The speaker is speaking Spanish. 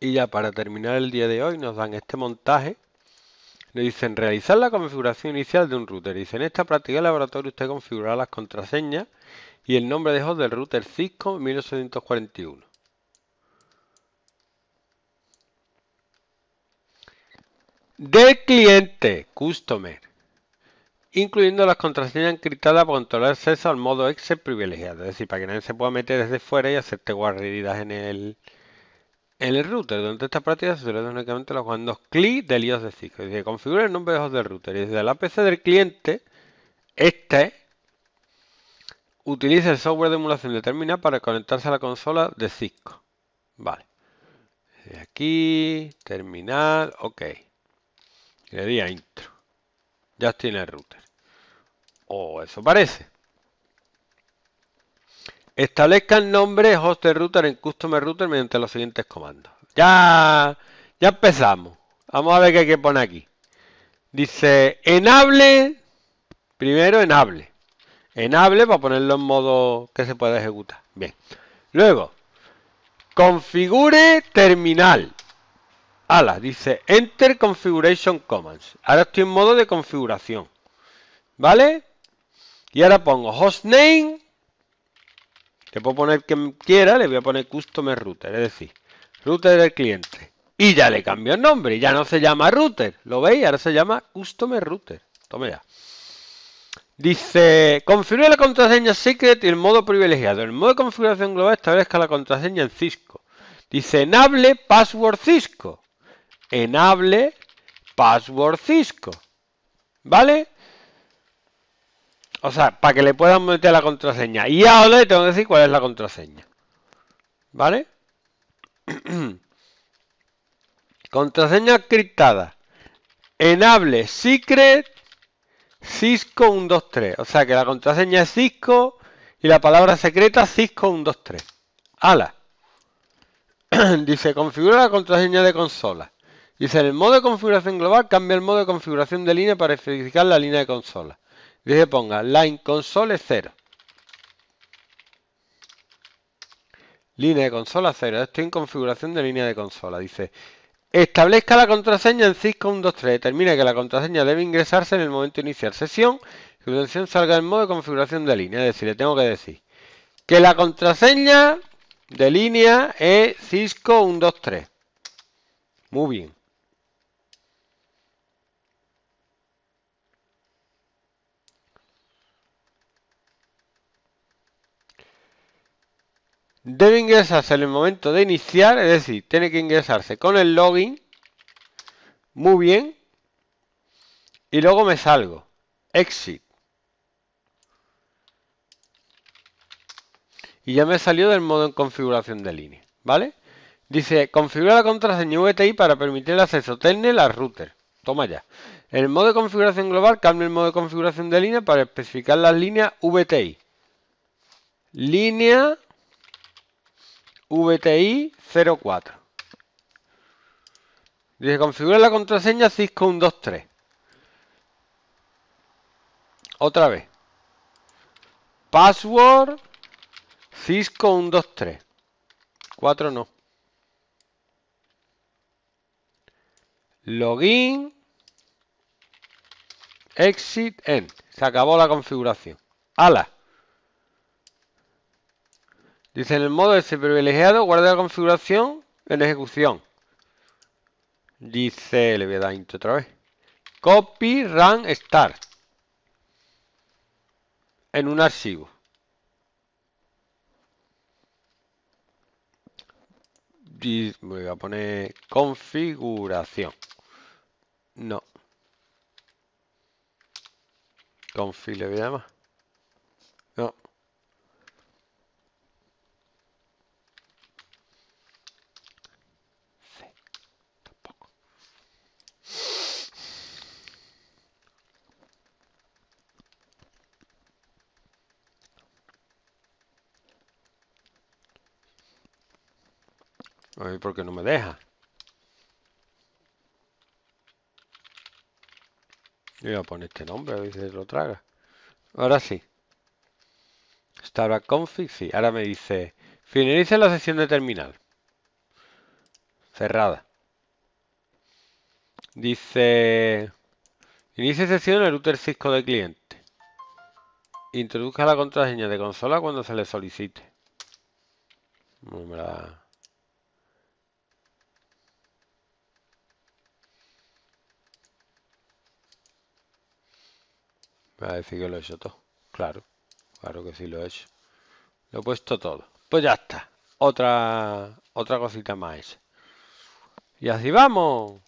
Y ya para terminar el día de hoy nos dan este montaje. Le dicen realizar la configuración inicial de un router. Dice en esta práctica de laboratorio usted configura las contraseñas y el nombre de host del router Cisco 1841. De cliente, customer, incluyendo las contraseñas encriptadas para controlar acceso al modo Excel privilegiado, es decir, para que nadie se pueda meter desde fuera y hacerte guardidas en el, en el router, donde esta práctica se utilizan únicamente los comandos clic del IOS de Cisco. Dice, configura el nombre de host del router. Y desde la PC del cliente, este utiliza el software de emulación de terminal para conectarse a la consola de Cisco. Vale. Desde aquí, terminal, ok. Le di a intro. Ya tiene el router. O oh, eso parece. Establezcan nombre host de router en customer router mediante los siguientes comandos. Ya, ya empezamos. Vamos a ver qué hay que aquí. Dice enable, primero enable. Enable para ponerlo en modo que se pueda ejecutar. Bien. Luego, configure terminal. Ala, dice enter configuration commands. Ahora estoy en modo de configuración. ¿Vale? Y ahora pongo hostname le puedo poner quien quiera, le voy a poner customer router, es decir, router del cliente. Y ya le cambio el nombre, ya no se llama router, ¿lo veis? Ahora se llama customer router. Tome ya. Dice, configure la contraseña secret y el modo privilegiado. El modo de configuración global establezca la contraseña en Cisco. Dice, enable password Cisco. Enable password Cisco. ¿Vale? O sea, para que le puedan meter la contraseña. Y ahora le tengo que decir cuál es la contraseña. ¿Vale? contraseña criptada. Enable secret Cisco 123. O sea que la contraseña es Cisco y la palabra secreta Cisco 123. ¡Hala! Dice, configura la contraseña de consola. Dice, en el modo de configuración global cambia el modo de configuración de línea para especificar la línea de consola que ponga line console 0. Línea de consola 0. Estoy en configuración de línea de consola. Dice, establezca la contraseña en Cisco 123. Determine que la contraseña debe ingresarse en el momento de iniciar sesión. Que sesión salga en modo de configuración de línea. Es decir, le tengo que decir que la contraseña de línea es Cisco 123. Muy bien. debe ingresarse en el momento de iniciar, es decir, tiene que ingresarse con el login. Muy bien. Y luego me salgo. Exit. Y ya me salió del modo en configuración de línea. ¿Vale? Dice, configura la contraseña VTI para permitir el acceso telnet a router. Toma ya. En el modo de configuración global, cambia el modo de configuración de línea para especificar las líneas VTI. Línea VTI 04. Dice, configura la contraseña Cisco 123. Otra vez. Password Cisco 123. 4 no. Login. Exit end. Se acabó la configuración. ¡Hala! Dice en el modo ser privilegiado, guarda la configuración en ejecución. Dice, le voy a dar otra vez. Copy run start. En un archivo. voy a poner configuración. No. Config le voy a llamar. ¿Por porque no me deja. Yo voy a poner este nombre, a ver si lo traga. Ahora sí. Starbucks config, sí. Ahora me dice, finaliza la sesión de terminal. Cerrada. Dice, inicia sesión en el router Cisco de cliente. Introduzca la contraseña de consola cuando se le solicite. Va a decir que lo he hecho todo. Claro, claro que sí lo he hecho. Lo he puesto todo. Pues ya está. Otra, otra cosita más. Y así vamos.